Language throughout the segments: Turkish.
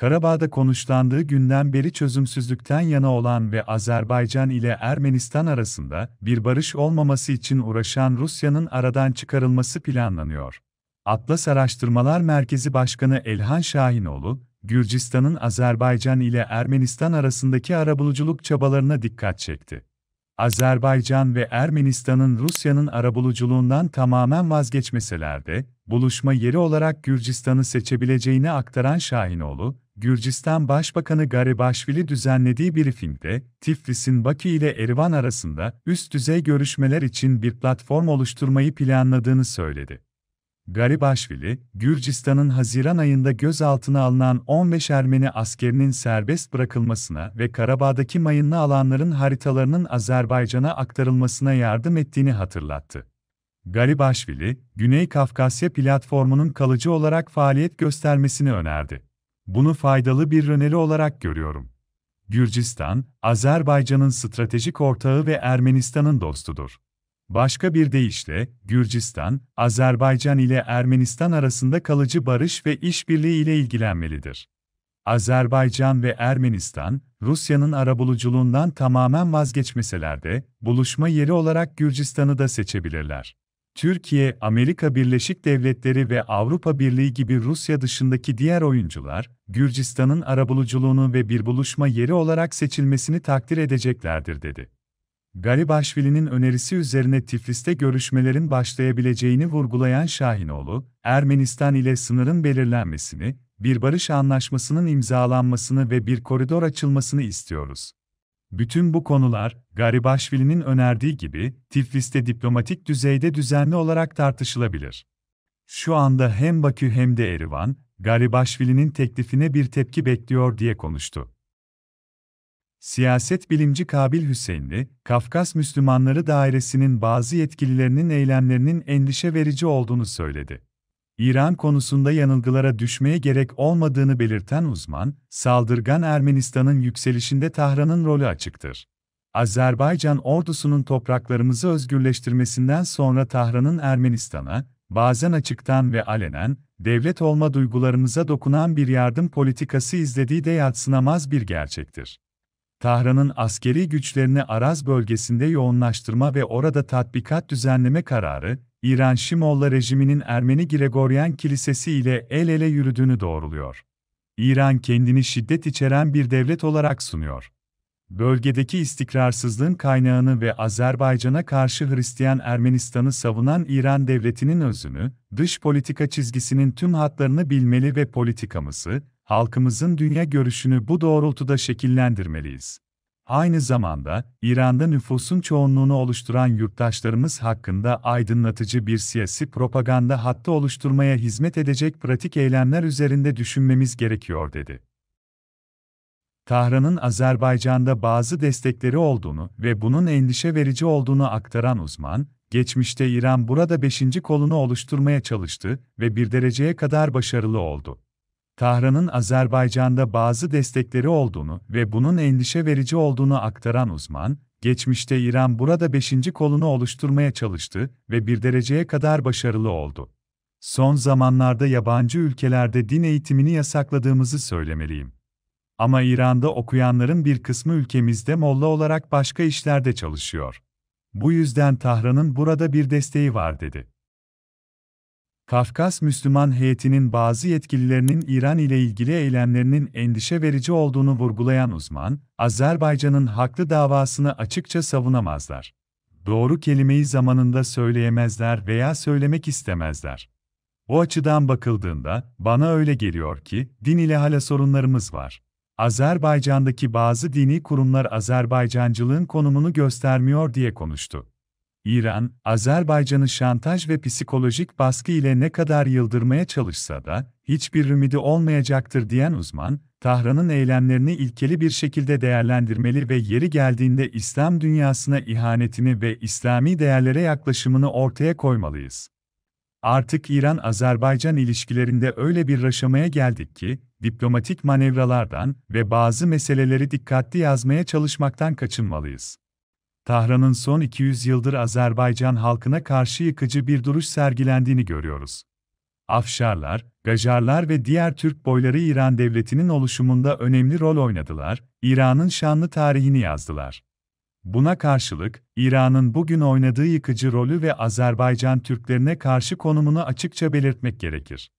Karabağ'da konuşlandığı günden beri çözümsüzlükten yana olan ve Azerbaycan ile Ermenistan arasında bir barış olmaması için uğraşan Rusya'nın aradan çıkarılması planlanıyor. Atlas Araştırmalar Merkezi Başkanı Elhan Şahinoğlu, Gürcistan'ın Azerbaycan ile Ermenistan arasındaki arabuluculuk çabalarına dikkat çekti. Azerbaycan ve Ermenistan'ın Rusya'nın arabuluculuğundan tamamen vazgeçmeseler de, buluşma yeri olarak Gürcistan'ı seçebileceğini aktaran Şahinoğlu, Gürcistan Başbakanı Garibaşvili düzenlediği bir filmde, Tiflis'in Baki ile Erivan arasında üst düzey görüşmeler için bir platform oluşturmayı planladığını söyledi. Garibaşvili, Gürcistan'ın Haziran ayında gözaltına alınan 15 Ermeni askerinin serbest bırakılmasına ve Karabağ'daki mayınlı alanların haritalarının Azerbaycan'a aktarılmasına yardım ettiğini hatırlattı. Garibaşvili, Güney Kafkasya platformunun kalıcı olarak faaliyet göstermesini önerdi. Bunu faydalı bir röneli olarak görüyorum. Gürcistan, Azerbaycan'ın stratejik ortağı ve Ermenistan'ın dostudur. Başka bir deyişle, Gürcistan, Azerbaycan ile Ermenistan arasında kalıcı barış ve işbirliği ile ilgilenmelidir. Azerbaycan ve Ermenistan, Rusya'nın arabuluculuğundan tamamen vazgeçmeseler de, buluşma yeri olarak Gürcistan'ı da seçebilirler. Türkiye, Amerika Birleşik Devletleri ve Avrupa Birliği gibi Rusya dışındaki diğer oyuncular, Gürcistan'ın arabuluculuğunu ve bir buluşma yeri olarak seçilmesini takdir edeceklerdir dedi. Garibaşvili'nin önerisi üzerine Tiflis'te görüşmelerin başlayabileceğini vurgulayan Şahinoğlu, Ermenistan ile sınırın belirlenmesini, bir barış anlaşmasının imzalanmasını ve bir koridor açılmasını istiyoruz. Bütün bu konular, Garibashvili'nin önerdiği gibi, Tiflis'te diplomatik düzeyde düzenli olarak tartışılabilir. Şu anda hem Bakü hem de Erivan, Garibashvili'nin teklifine bir tepki bekliyor diye konuştu. Siyaset bilimci Kabil Hüseyinli, Kafkas Müslümanları Dairesi'nin bazı yetkililerinin eylemlerinin endişe verici olduğunu söyledi. İran konusunda yanılgılara düşmeye gerek olmadığını belirten uzman, saldırgan Ermenistan'ın yükselişinde Tahran'ın rolü açıktır. Azerbaycan ordusunun topraklarımızı özgürleştirmesinden sonra Tahran'ın Ermenistan'a, bazen açıktan ve alenen, devlet olma duygularımıza dokunan bir yardım politikası izlediği de yatsınamaz bir gerçektir. Tahran'ın askeri güçlerini Araz bölgesinde yoğunlaştırma ve orada tatbikat düzenleme kararı, İran Şimolla rejiminin Ermeni Gregorian Kilisesi ile el ele yürüdüğünü doğruluyor. İran kendini şiddet içeren bir devlet olarak sunuyor. Bölgedeki istikrarsızlığın kaynağını ve Azerbaycan'a karşı Hristiyan Ermenistan'ı savunan İran devletinin özünü, dış politika çizgisinin tüm hatlarını bilmeli ve politikamızı, halkımızın dünya görüşünü bu doğrultuda şekillendirmeliyiz. Aynı zamanda, İran'da nüfusun çoğunluğunu oluşturan yurttaşlarımız hakkında aydınlatıcı bir siyasi propaganda hattı oluşturmaya hizmet edecek pratik eylemler üzerinde düşünmemiz gerekiyor dedi. Tahran'ın Azerbaycan'da bazı destekleri olduğunu ve bunun endişe verici olduğunu aktaran uzman, geçmişte İran burada 5. kolunu oluşturmaya çalıştı ve bir dereceye kadar başarılı oldu. Tahran'ın Azerbaycan'da bazı destekleri olduğunu ve bunun endişe verici olduğunu aktaran uzman, geçmişte İran burada 5. kolunu oluşturmaya çalıştı ve bir dereceye kadar başarılı oldu. Son zamanlarda yabancı ülkelerde din eğitimini yasakladığımızı söylemeliyim. Ama İran'da okuyanların bir kısmı ülkemizde molla olarak başka işlerde çalışıyor. Bu yüzden Tahran'ın burada bir desteği var dedi. Kafkas Müslüman heyetinin bazı yetkililerinin İran ile ilgili eylemlerinin endişe verici olduğunu vurgulayan uzman, Azerbaycan'ın haklı davasını açıkça savunamazlar. Doğru kelimeyi zamanında söyleyemezler veya söylemek istemezler. O açıdan bakıldığında, bana öyle geliyor ki, din ile hala sorunlarımız var. Azerbaycan'daki bazı dini kurumlar Azerbaycancılığın konumunu göstermiyor diye konuştu. İran, Azerbaycan'ı şantaj ve psikolojik baskı ile ne kadar yıldırmaya çalışsa da, hiçbir ümidi olmayacaktır diyen uzman, Tahran'ın eylemlerini ilkeli bir şekilde değerlendirmeli ve yeri geldiğinde İslam dünyasına ihanetini ve İslami değerlere yaklaşımını ortaya koymalıyız. Artık İran-Azerbaycan ilişkilerinde öyle bir aşamaya geldik ki, diplomatik manevralardan ve bazı meseleleri dikkatli yazmaya çalışmaktan kaçınmalıyız. Tahran'ın son 200 yıldır Azerbaycan halkına karşı yıkıcı bir duruş sergilendiğini görüyoruz. Afşarlar, Gajarlar ve diğer Türk boyları İran devletinin oluşumunda önemli rol oynadılar, İran'ın şanlı tarihini yazdılar. Buna karşılık, İran'ın bugün oynadığı yıkıcı rolü ve Azerbaycan Türklerine karşı konumunu açıkça belirtmek gerekir.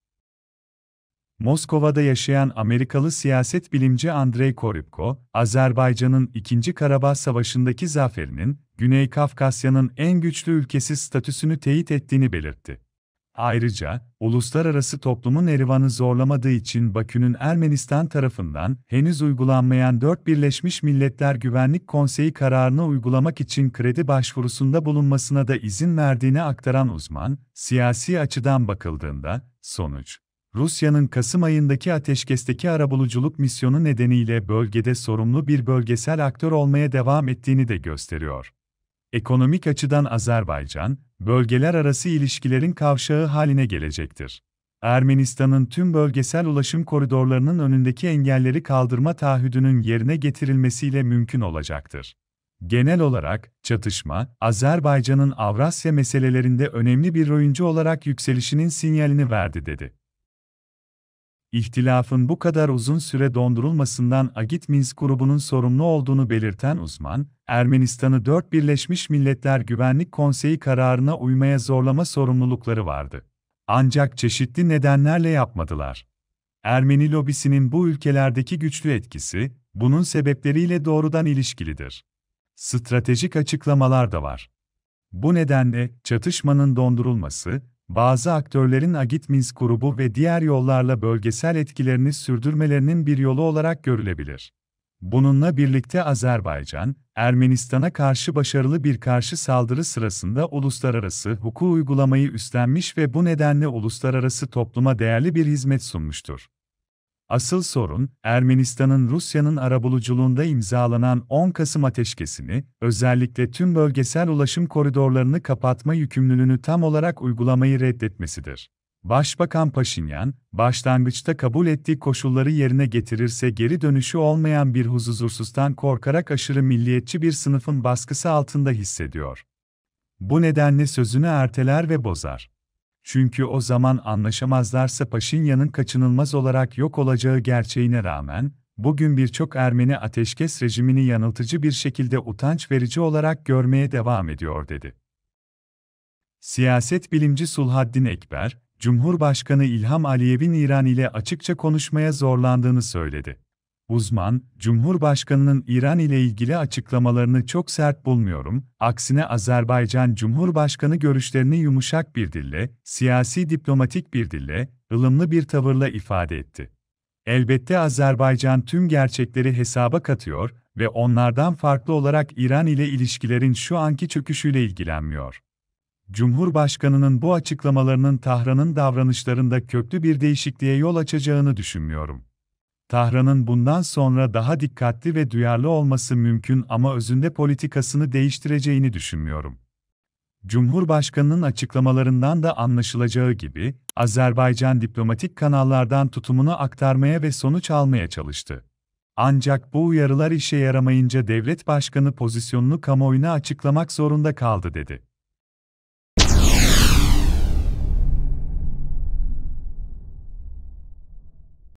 Moskova'da yaşayan Amerikalı siyaset bilimci Andrei Korybko, Azerbaycan'ın 2. Karabağ Savaşı'ndaki zaferinin, Güney Kafkasya'nın en güçlü ülkesi statüsünü teyit ettiğini belirtti. Ayrıca, uluslararası toplumun Erivan'ı zorlamadığı için Bakü'nün Ermenistan tarafından henüz uygulanmayan 4 Birleşmiş Milletler Güvenlik Konseyi kararını uygulamak için kredi başvurusunda bulunmasına da izin verdiğini aktaran uzman, siyasi açıdan bakıldığında, sonuç, Rusya'nın Kasım ayındaki ateşkesteki arabuluculuk misyonu nedeniyle bölgede sorumlu bir bölgesel aktör olmaya devam ettiğini de gösteriyor. Ekonomik açıdan Azerbaycan, bölgeler arası ilişkilerin kavşağı haline gelecektir. Ermenistan'ın tüm bölgesel ulaşım koridorlarının önündeki engelleri kaldırma taahhüdünün yerine getirilmesiyle mümkün olacaktır. Genel olarak, çatışma, Azerbaycan'ın Avrasya meselelerinde önemli bir oyuncu olarak yükselişinin sinyalini verdi dedi. İhtilafın bu kadar uzun süre dondurulmasından Agit Minsk grubunun sorumlu olduğunu belirten uzman, Ermenistan'ı 4 Birleşmiş Milletler Güvenlik Konseyi kararına uymaya zorlama sorumlulukları vardı. Ancak çeşitli nedenlerle yapmadılar. Ermeni lobisinin bu ülkelerdeki güçlü etkisi, bunun sebepleriyle doğrudan ilişkilidir. Stratejik açıklamalar da var. Bu nedenle çatışmanın dondurulması, bazı aktörlerin Agit grubu ve diğer yollarla bölgesel etkilerini sürdürmelerinin bir yolu olarak görülebilir. Bununla birlikte Azerbaycan, Ermenistan'a karşı başarılı bir karşı saldırı sırasında uluslararası hukuku uygulamayı üstlenmiş ve bu nedenle uluslararası topluma değerli bir hizmet sunmuştur. Asıl sorun, Ermenistan'ın Rusya'nın arabuluculuğunda imzalanan 10 Kasım ateşkesini, özellikle tüm bölgesel ulaşım koridorlarını kapatma yükümlülüğünü tam olarak uygulamayı reddetmesidir. Başbakan Paşinyan, başlangıçta kabul ettiği koşulları yerine getirirse geri dönüşü olmayan bir huzursuzluktan korkarak aşırı milliyetçi bir sınıfın baskısı altında hissediyor. Bu nedenle sözünü erteler ve bozar. Çünkü o zaman anlaşamazlarsa Paşinyan'ın kaçınılmaz olarak yok olacağı gerçeğine rağmen, bugün birçok Ermeni ateşkes rejimini yanıltıcı bir şekilde utanç verici olarak görmeye devam ediyor dedi. Siyaset bilimci Sulhaddin Ekber, Cumhurbaşkanı İlham Aliyev'in İran ile açıkça konuşmaya zorlandığını söyledi. Uzman, Cumhurbaşkanının İran ile ilgili açıklamalarını çok sert bulmuyorum, aksine Azerbaycan Cumhurbaşkanı görüşlerini yumuşak bir dille, siyasi diplomatik bir dille, ılımlı bir tavırla ifade etti. Elbette Azerbaycan tüm gerçekleri hesaba katıyor ve onlardan farklı olarak İran ile ilişkilerin şu anki çöküşüyle ilgilenmiyor. Cumhurbaşkanının bu açıklamalarının Tahran'ın davranışlarında köklü bir değişikliğe yol açacağını düşünmüyorum. Tahran'ın bundan sonra daha dikkatli ve duyarlı olması mümkün ama özünde politikasını değiştireceğini düşünmüyorum. Cumhurbaşkanının açıklamalarından da anlaşılacağı gibi, Azerbaycan diplomatik kanallardan tutumunu aktarmaya ve sonuç almaya çalıştı. Ancak bu uyarılar işe yaramayınca devlet başkanı pozisyonunu kamuoyuna açıklamak zorunda kaldı dedi.